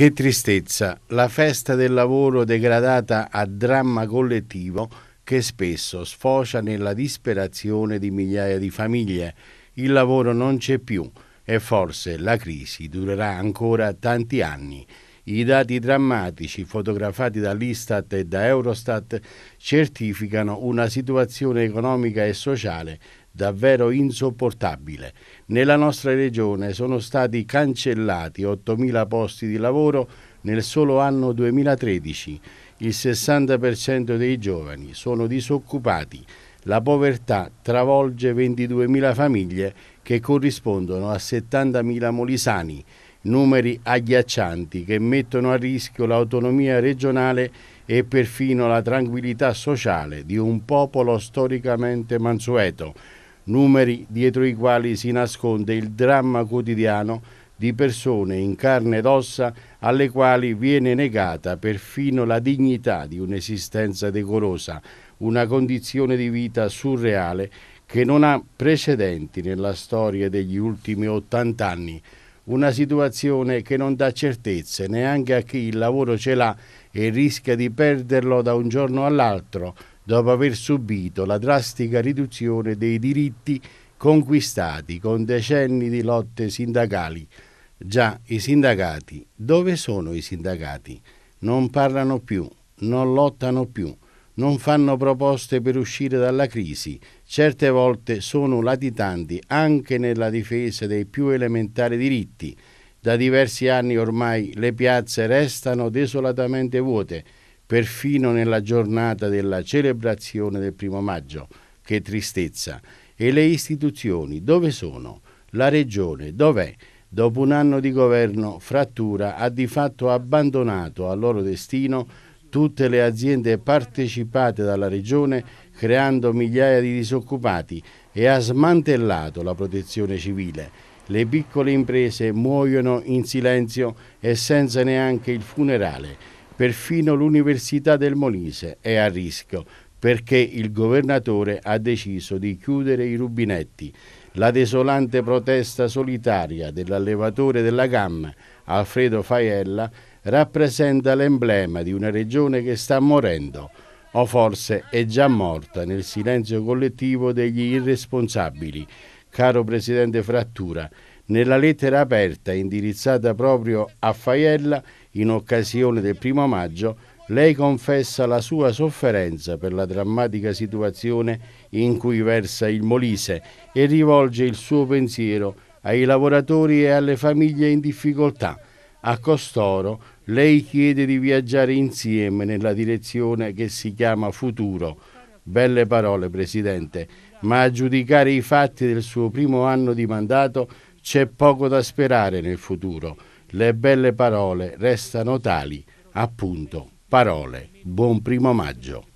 Che tristezza, la festa del lavoro degradata a dramma collettivo che spesso sfocia nella disperazione di migliaia di famiglie. Il lavoro non c'è più e forse la crisi durerà ancora tanti anni. I dati drammatici fotografati dall'Istat e da Eurostat certificano una situazione economica e sociale davvero insopportabile. Nella nostra regione sono stati cancellati 8.000 posti di lavoro nel solo anno 2013. Il 60% dei giovani sono disoccupati. La povertà travolge 22.000 famiglie che corrispondono a 70.000 molisani, numeri agghiaccianti che mettono a rischio l'autonomia regionale e perfino la tranquillità sociale di un popolo storicamente mansueto numeri dietro i quali si nasconde il dramma quotidiano di persone in carne ed ossa alle quali viene negata perfino la dignità di un'esistenza decorosa, una condizione di vita surreale che non ha precedenti nella storia degli ultimi 80 anni, una situazione che non dà certezze neanche a chi il lavoro ce l'ha e rischia di perderlo da un giorno all'altro dopo aver subito la drastica riduzione dei diritti conquistati con decenni di lotte sindacali. Già i sindacati, dove sono i sindacati? Non parlano più, non lottano più, non fanno proposte per uscire dalla crisi, certe volte sono latitanti anche nella difesa dei più elementari diritti. Da diversi anni ormai le piazze restano desolatamente vuote perfino nella giornata della celebrazione del primo maggio. Che tristezza! E le istituzioni dove sono? La regione dov'è? Dopo un anno di governo, Frattura ha di fatto abbandonato al loro destino tutte le aziende partecipate dalla regione creando migliaia di disoccupati e ha smantellato la protezione civile. Le piccole imprese muoiono in silenzio e senza neanche il funerale. Perfino l'Università del Molise è a rischio perché il governatore ha deciso di chiudere i rubinetti. La desolante protesta solitaria dell'allevatore della Gamma, Alfredo Faiella, rappresenta l'emblema di una regione che sta morendo o forse è già morta nel silenzio collettivo degli irresponsabili. Caro Presidente Frattura, nella lettera aperta indirizzata proprio a Faiella in occasione del primo maggio, lei confessa la sua sofferenza per la drammatica situazione in cui versa il Molise e rivolge il suo pensiero ai lavoratori e alle famiglie in difficoltà. A costoro lei chiede di viaggiare insieme nella direzione che si chiama futuro. Belle parole, Presidente, ma a giudicare i fatti del suo primo anno di mandato c'è poco da sperare nel futuro. Le belle parole restano tali, appunto, parole. Buon primo maggio.